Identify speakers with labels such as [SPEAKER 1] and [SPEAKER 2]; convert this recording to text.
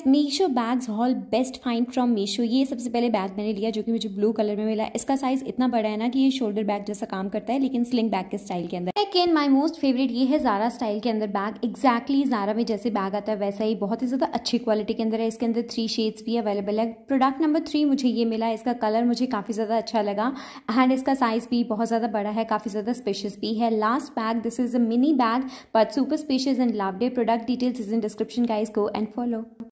[SPEAKER 1] guys Meesho bags haul best find from Meesho ये सबसे पहले बैग मैंने लिया जो कि मुझे ब्लू कलर में मिला इसका साइज इतना बड़ा है ना कि ये शोल्डर बैग जैसा काम करता है लेकिन स्लिंग बैग के स्टाइल के अंदर सेकेंड माई मोस्ट फेवरेट ये है जारा स्टाइल के अंदर बैग एक्जैक्टली जारा में जैसे बैग आता है वैसा ही बहुत ही ज्यादा अच्छी क्वालिटी के अंदर है इसके अंदर थ्री शेड्स भी अवेलेबल है प्रोडक्ट नंबर थ्री मुझे ये मिला इसका कलर मुझे काफी ज्यादा अच्छा लगा एंड इसका साइज भी बहुत ज्यादा बड़ा है काफी ज्यादा स्पेशियस भी है last bag this is a mini bag but super spacious and the product details is in description का इसको एंड फॉलो